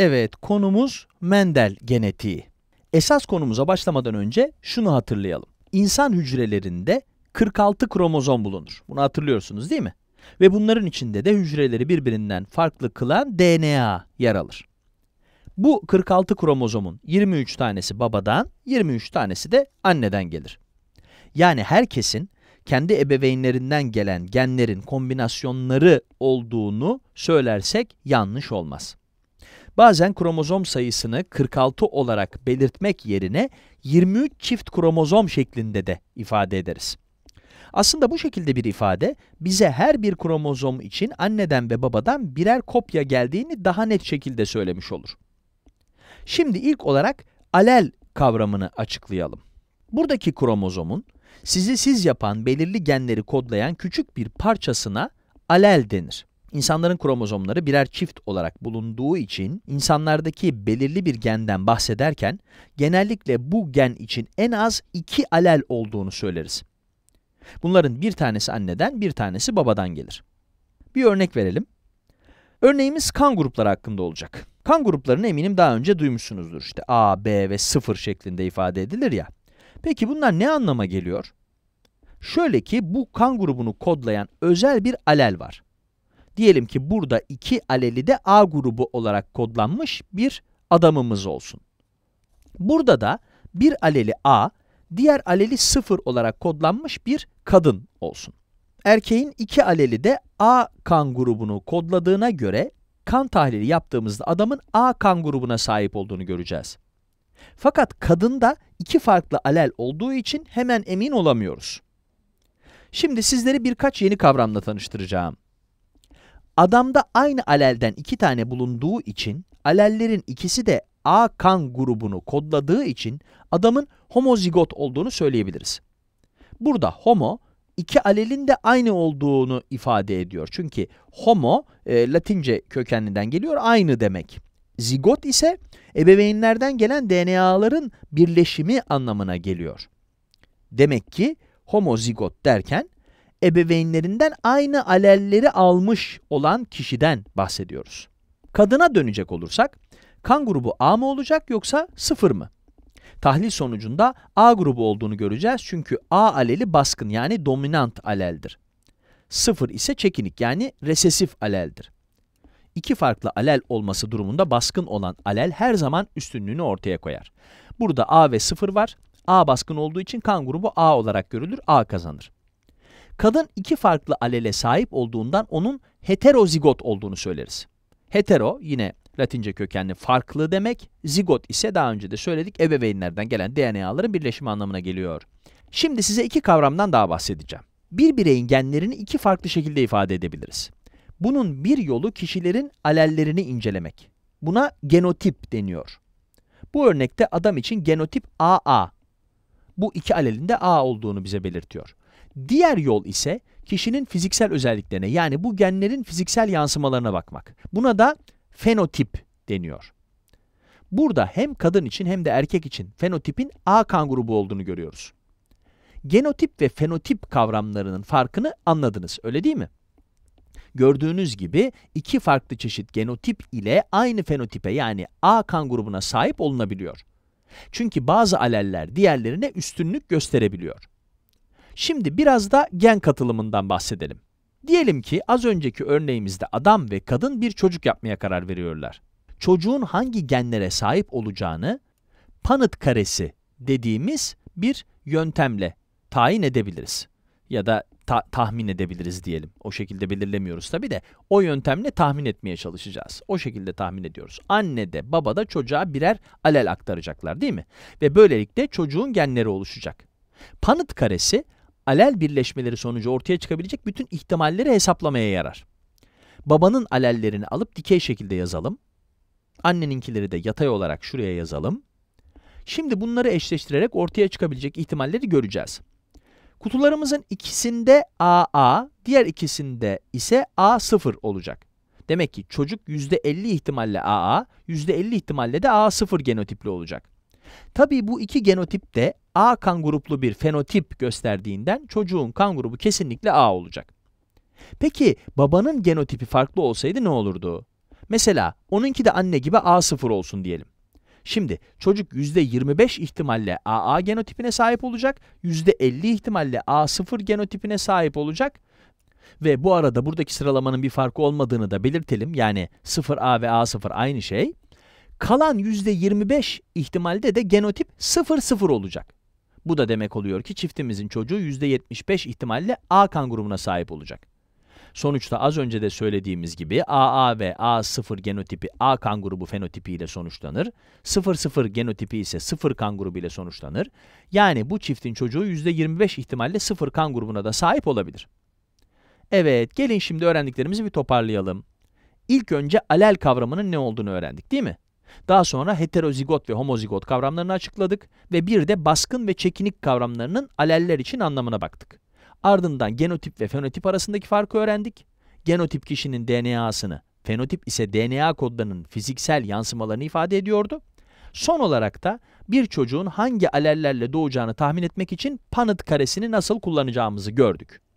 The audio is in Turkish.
Evet, konumuz Mendel genetiği. Esas konumuza başlamadan önce şunu hatırlayalım. İnsan hücrelerinde 46 kromozom bulunur. Bunu hatırlıyorsunuz değil mi? Ve bunların içinde de hücreleri birbirinden farklı kılan DNA yer alır. Bu 46 kromozomun 23 tanesi babadan, 23 tanesi de anneden gelir. Yani herkesin kendi ebeveynlerinden gelen genlerin kombinasyonları olduğunu söylersek yanlış olmaz. Bazen kromozom sayısını 46 olarak belirtmek yerine 23 çift kromozom şeklinde de ifade ederiz. Aslında bu şekilde bir ifade bize her bir kromozom için anneden ve babadan birer kopya geldiğini daha net şekilde söylemiş olur. Şimdi ilk olarak alel kavramını açıklayalım. Buradaki kromozomun sizi siz yapan belirli genleri kodlayan küçük bir parçasına alel denir. İnsanların kromozomları birer çift olarak bulunduğu için insanlardaki belirli bir genden bahsederken genellikle bu gen için en az iki alel olduğunu söyleriz. Bunların bir tanesi anneden, bir tanesi babadan gelir. Bir örnek verelim. Örneğimiz kan grupları hakkında olacak. Kan gruplarını eminim daha önce duymuşsunuzdur. İşte A, B ve 0 şeklinde ifade edilir ya. Peki bunlar ne anlama geliyor? Şöyle ki bu kan grubunu kodlayan özel bir alel var diyelim ki burada iki aleli de A grubu olarak kodlanmış bir adamımız olsun. Burada da bir aleli A, diğer aleli 0 olarak kodlanmış bir kadın olsun. Erkeğin iki aleli de A kan grubunu kodladığına göre kan tahlili yaptığımızda adamın A kan grubuna sahip olduğunu göreceğiz. Fakat kadında iki farklı alel olduğu için hemen emin olamıyoruz. Şimdi sizleri birkaç yeni kavramla tanıştıracağım. Adamda aynı alelden iki tane bulunduğu için alellerin ikisi de A kan grubunu kodladığı için adamın homozigot olduğunu söyleyebiliriz. Burada homo iki alelin de aynı olduğunu ifade ediyor. Çünkü homo e, latince kökenlinden geliyor aynı demek. Zigot ise ebeveynlerden gelen DNA'ların birleşimi anlamına geliyor. Demek ki homozigot derken ebeveynlerinden aynı alelleri almış olan kişiden bahsediyoruz. Kadına dönecek olursak, kan grubu A mı olacak yoksa 0 mı? Tahlil sonucunda A grubu olduğunu göreceğiz çünkü A aleli baskın yani dominant aleldir. 0 ise çekinik yani resesif aleldir. İki farklı alel olması durumunda baskın olan alel her zaman üstünlüğünü ortaya koyar. Burada A ve 0 var. A baskın olduğu için kan grubu A olarak görülür, A kazanır. Kadın iki farklı alele sahip olduğundan onun heterozigot olduğunu söyleriz. Hetero yine Latince kökenli farklı demek, zigot ise daha önce de söyledik ebeveynlerden gelen DNA'ların birleşimi anlamına geliyor. Şimdi size iki kavramdan daha bahsedeceğim. Bir bireyin genlerini iki farklı şekilde ifade edebiliriz. Bunun bir yolu kişilerin alellerini incelemek. Buna genotip deniyor. Bu örnekte adam için genotip AA. Bu iki alelin de A olduğunu bize belirtiyor. Diğer yol ise kişinin fiziksel özelliklerine yani bu genlerin fiziksel yansımalarına bakmak. Buna da fenotip deniyor. Burada hem kadın için hem de erkek için fenotipin A kan grubu olduğunu görüyoruz. Genotip ve fenotip kavramlarının farkını anladınız, öyle değil mi? Gördüğünüz gibi iki farklı çeşit genotip ile aynı fenotipe yani A kan grubuna sahip olunabiliyor. Çünkü bazı aleller diğerlerine üstünlük gösterebiliyor. Şimdi biraz da gen katılımından bahsedelim. Diyelim ki az önceki örneğimizde adam ve kadın bir çocuk yapmaya karar veriyorlar. Çocuğun hangi genlere sahip olacağını Punnett karesi dediğimiz bir yöntemle tayin edebiliriz. Ya da ta tahmin edebiliriz diyelim. O şekilde belirlemiyoruz tabi de o yöntemle tahmin etmeye çalışacağız. O şekilde tahmin ediyoruz. Anne de baba da çocuğa birer alel aktaracaklar değil mi? Ve böylelikle çocuğun genleri oluşacak. Punnett karesi alel birleşmeleri sonucu ortaya çıkabilecek bütün ihtimalleri hesaplamaya yarar. Babanın alellerini alıp dikey şekilde yazalım. Anneninkileri de yatay olarak şuraya yazalım. Şimdi bunları eşleştirerek ortaya çıkabilecek ihtimalleri göreceğiz. Kutularımızın ikisinde AA, diğer ikisinde ise A0 olacak. Demek ki çocuk %50 ihtimalle AA, %50 ihtimalle de A0 genotipli olacak. Tabii bu iki genotip de A kan gruplu bir fenotip gösterdiğinden çocuğun kan grubu kesinlikle A olacak. Peki babanın genotipi farklı olsaydı ne olurdu? Mesela onunki de anne gibi A0 olsun diyelim. Şimdi çocuk %25 ihtimalle AA genotipine sahip olacak, %50 ihtimalle A0 genotipine sahip olacak ve bu arada buradaki sıralamanın bir farkı olmadığını da belirtelim. Yani 0A ve A0 aynı şey. Kalan %25 ihtimalde de genotip 00 olacak. Bu da demek oluyor ki çiftimizin çocuğu %75 ihtimalle A kan grubuna sahip olacak. Sonuçta az önce de söylediğimiz gibi AA ve A0 genotipi A kan grubu fenotipi ile sonuçlanır. 00 genotipi ise 0 kan grubu ile sonuçlanır. Yani bu çiftin çocuğu %25 ihtimalle 0 kan grubuna da sahip olabilir. Evet, gelin şimdi öğrendiklerimizi bir toparlayalım. İlk önce alel kavramının ne olduğunu öğrendik değil mi? Daha sonra heterozigot ve homozigot kavramlarını açıkladık ve bir de baskın ve çekinik kavramlarının aleller için anlamına baktık. Ardından genotip ve fenotip arasındaki farkı öğrendik. Genotip kişinin DNA'sını, fenotip ise DNA kodlarının fiziksel yansımalarını ifade ediyordu. Son olarak da bir çocuğun hangi alellerle doğacağını tahmin etmek için Punnett karesini nasıl kullanacağımızı gördük.